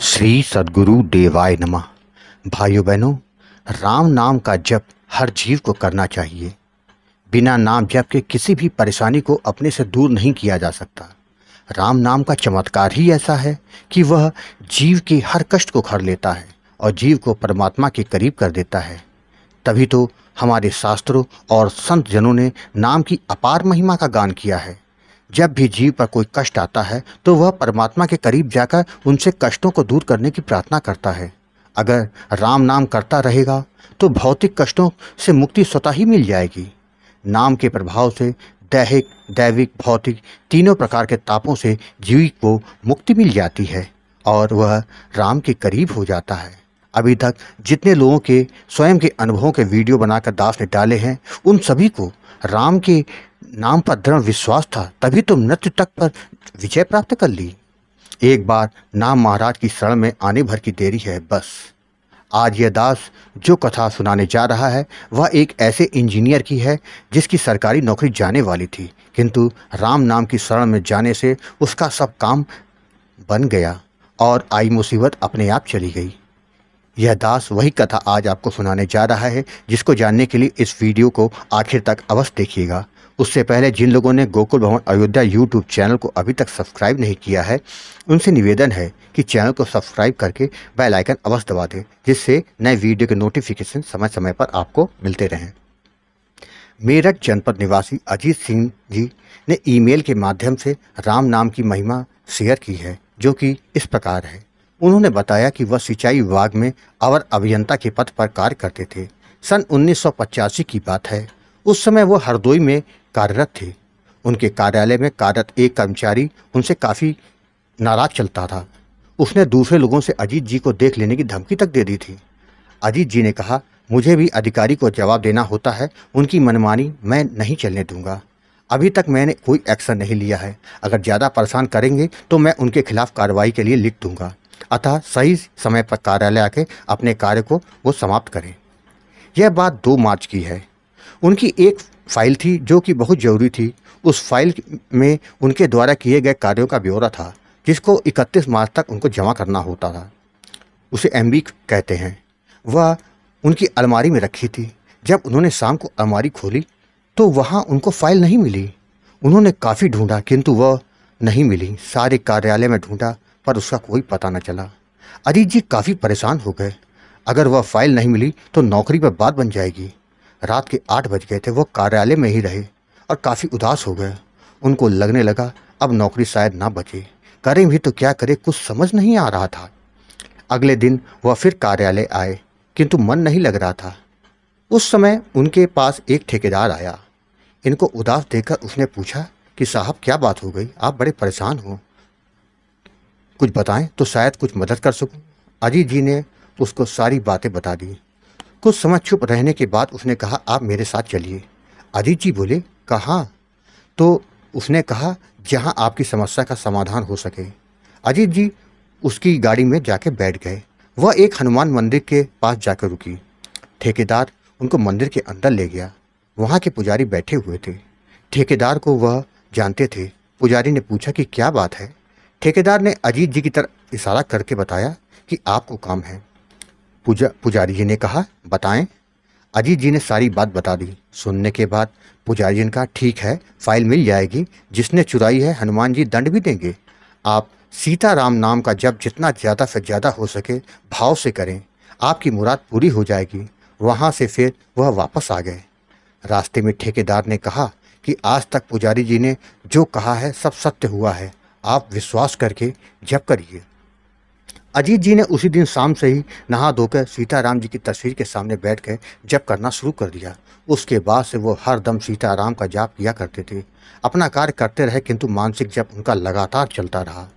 श्री सदगुरु देवाय नमः भाइयों बहनों राम नाम का जप हर जीव को करना चाहिए बिना नाम जप के किसी भी परेशानी को अपने से दूर नहीं किया जा सकता राम नाम का चमत्कार ही ऐसा है कि वह जीव के हर कष्ट को खड़ लेता है और जीव को परमात्मा के करीब कर देता है तभी तो हमारे शास्त्रों और संत जनों ने नाम की अपार महिमा का गान किया है जब भी जीव पर कोई कष्ट आता है तो वह परमात्मा के करीब जाकर उनसे कष्टों को दूर करने की प्रार्थना करता है अगर राम नाम करता रहेगा तो भौतिक कष्टों से मुक्ति स्वतः ही मिल जाएगी नाम के प्रभाव से दैहिक दैविक भौतिक तीनों प्रकार के तापों से जीव को मुक्ति मिल जाती है और वह राम के करीब हो जाता है अभी तक जितने लोगों के स्वयं के अनुभवों के वीडियो बनाकर दास ने डाले हैं उन सभी को राम के नाम पर दृढ़ विश्वास था तभी तुम तो मृत्यु तक पर विजय प्राप्त कर ली एक बार नाम महाराज की शरण में आने भर की देरी है बस आज यह दास जो कथा सुनाने जा रहा है वह एक ऐसे इंजीनियर की है जिसकी सरकारी नौकरी जाने वाली थी किंतु राम नाम की शरण में जाने से उसका सब काम बन गया और आई मुसीबत अपने आप चली गई यह दास वही कथा आज आपको सुनाने जा रहा है जिसको जानने के लिए इस वीडियो को आखिर तक अवश्य देखिएगा उससे पहले जिन लोगों ने गोकुल भवन अयोध्या यूट्यूब चैनल को अभी तक सब्सक्राइब नहीं किया है उनसे निवेदन है कि चैनल को सब्सक्राइब करके बेल आइकन अवश्य दबा दें जिससे नए वीडियो के नोटिफिकेशन समय समय पर आपको मिलते रहें मेरठ जनपद निवासी अजीत सिंह जी ने ईमेल के माध्यम से राम नाम की महिमा शेयर की है जो कि इस प्रकार है उन्होंने बताया कि वह सिंचाई विभाग में अवर अभियंता के पद पर कार्य करते थे सन उन्नीस की बात है उस समय वो हरदोई में कार्यरत थे उनके कार्यालय में कार्यरत एक कर्मचारी उनसे काफ़ी नाराज चलता था उसने दूसरे लोगों से अजीत जी को देख लेने की धमकी तक दे दी थी अजीत जी ने कहा मुझे भी अधिकारी को जवाब देना होता है उनकी मनमानी मैं नहीं चलने दूंगा अभी तक मैंने कोई एक्शन नहीं लिया है अगर ज़्यादा परेशान करेंगे तो मैं उनके खिलाफ कार्रवाई के लिए लिख दूंगा अतः सही समय पर कार्यालय आके अपने कार्य को वो समाप्त करें यह बात दो मार्च की है उनकी एक फाइल थी जो कि बहुत ज़रूरी थी उस फाइल में उनके द्वारा किए गए कार्यों का ब्यौरा था जिसको 31 मार्च तक उनको जमा करना होता था उसे एम कहते हैं वह उनकी अलमारी में रखी थी जब उन्होंने शाम को अलमारी खोली तो वहाँ उनको फाइल नहीं मिली उन्होंने काफ़ी ढूंढा किंतु वह नहीं मिली सारे कार्यालय में ढूंढा पर उसका कोई पता न चला अजीत जी काफ़ी परेशान हो गए अगर वह फाइल नहीं मिली तो नौकरी पर बात बन जाएगी रात के आठ बज गए थे वो कार्यालय में ही रहे और काफ़ी उदास हो गए उनको लगने लगा अब नौकरी शायद ना बचे करें भी तो क्या करें कुछ समझ नहीं आ रहा था अगले दिन वह फिर कार्यालय आए किंतु मन नहीं लग रहा था उस समय उनके पास एक ठेकेदार आया इनको उदास देखकर उसने पूछा कि साहब क्या बात हो गई आप बड़े परेशान हो कुछ बताएं तो शायद कुछ मदद कर सकूं अजीत जी ने उसको सारी बातें बता दी कुछ समय चुप रहने के बाद उसने कहा आप मेरे साथ चलिए अदित जी बोले कहाँ तो उसने कहा जहाँ आपकी समस्या का समाधान हो सके अजीत जी उसकी गाड़ी में जाके बैठ गए वह एक हनुमान मंदिर के पास जाकर रुकी ठेकेदार उनको मंदिर के अंदर ले गया वहाँ के पुजारी बैठे हुए थे ठेकेदार को वह जानते थे पुजारी ने पूछा कि क्या बात है ठेकेदार ने अजीत जी की तरफ इशारा करके बताया कि आपको काम है पूजा पुजारी जी ने कहा बताएं अजीत जी ने सारी बात बता दी सुनने के बाद पुजारी जी ने कहा ठीक है फाइल मिल जाएगी जिसने चुराई है हनुमान जी दंड भी देंगे आप सीताराम नाम का जब जितना ज़्यादा से ज़्यादा हो सके भाव से करें आपकी मुराद पूरी हो जाएगी वहाँ से फिर वह वापस आ गए रास्ते में ठेकेदार ने कहा कि आज तक पुजारी जी ने जो कहा है सब सत्य हुआ है आप विश्वास करके जब करिए अजीत जी ने उसी दिन शाम से ही नहा धोकर सीताराम जी की तस्वीर के सामने बैठ कर जप करना शुरू कर दिया उसके बाद से वो हर दम सीताराम का जाप किया करते थे अपना कार्य करते रहे किंतु मानसिक जप उनका लगातार चलता रहा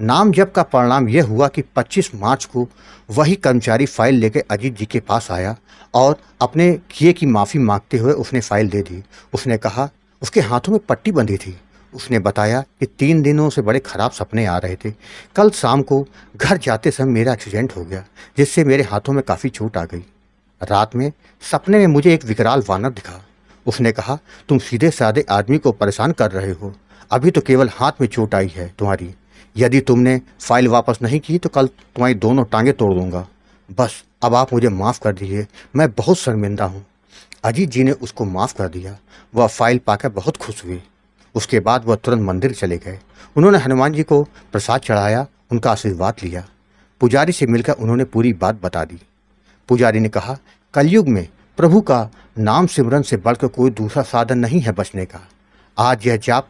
नाम जप का परिणाम यह हुआ कि 25 मार्च को वही कर्मचारी फाइल लेकर अजीत जी के पास आया और अपने किए की माफ़ी मांगते हुए उसने फाइल दे दी उसने कहा उसके हाथों में पट्टी बंधी थी उसने बताया कि तीन दिनों से बड़े ख़राब सपने आ रहे थे कल शाम को घर जाते समय मेरा एक्सीडेंट हो गया जिससे मेरे हाथों में काफ़ी चोट आ गई रात में सपने में मुझे एक विकराल वानर दिखा उसने कहा तुम सीधे साधे आदमी को परेशान कर रहे हो अभी तो केवल हाथ में चोट आई है तुम्हारी यदि तुमने फाइल वापस नहीं की तो कल तुम्हारी दोनों टांगे तोड़ दूंगा बस अब आप मुझे माफ़ कर दीजिए मैं बहुत शर्मिंदा हूँ अजीत जी ने उसको माफ़ कर दिया वह फाइल पाकर बहुत खुश हुई उसके बाद वह तुरंत मंदिर चले गए उन्होंने हनुमान जी को प्रसाद चढ़ाया उनका आशीर्वाद लिया पुजारी से मिलकर उन्होंने पूरी बात बता दी पुजारी ने कहा कलयुग में प्रभु का नाम सिमरन से बढ़कर कोई दूसरा साधन नहीं है बचने का आज यह जाप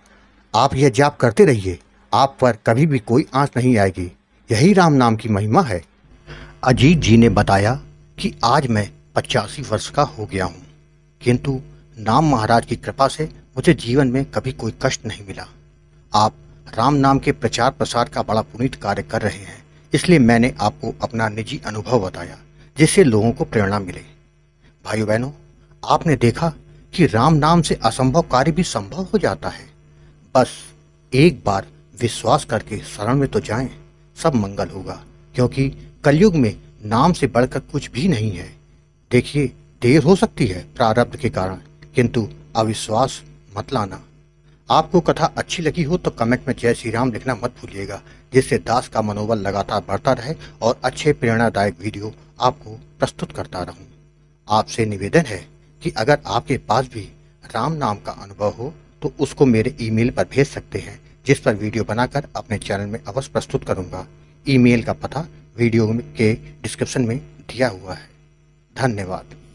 आप यह जाप करते रहिए आप पर कभी भी कोई आंच नहीं आएगी यही राम नाम की महिमा है अजीत जी ने बताया कि आज मैं पचासी वर्ष का हो गया हूँ किंतु नाम महाराज की कृपा से मुझे जीवन में कभी कोई कष्ट नहीं मिला आप राम नाम के प्रचार प्रसार का बड़ा पुनीत कार्य कर रहे हैं इसलिए मैंने आपको अपना निजी अनुभव बताया जिससे लोगों को प्रेरणा मिले भाई बहनों आपने देखा कि राम नाम से असंभव कार्य भी संभव हो जाता है बस एक बार विश्वास करके शरण में तो जाएं सब मंगल होगा क्योंकि कलयुग में नाम से बढ़कर कुछ भी नहीं है देखिए देर हो सकती है प्रारब्ध के कारण किंतु अविश्वास मत लाना आपको कथा अच्छी लगी हो तो कमेंट में जय श्री राम लिखना मत भूलिएगा जिससे दास का मनोबल लगातार बढ़ता रहे और अच्छे प्रेरणादायक वीडियो आपको प्रस्तुत करता रहूं। आपसे निवेदन है कि अगर आपके पास भी राम नाम का अनुभव हो तो उसको मेरे ईमेल पर भेज सकते हैं जिस पर वीडियो बनाकर अपने चैनल में अवश्य प्रस्तुत करूंगा। ईमेल का पता वीडियो के डिस्क्रिप्शन में दिया हुआ है धन्यवाद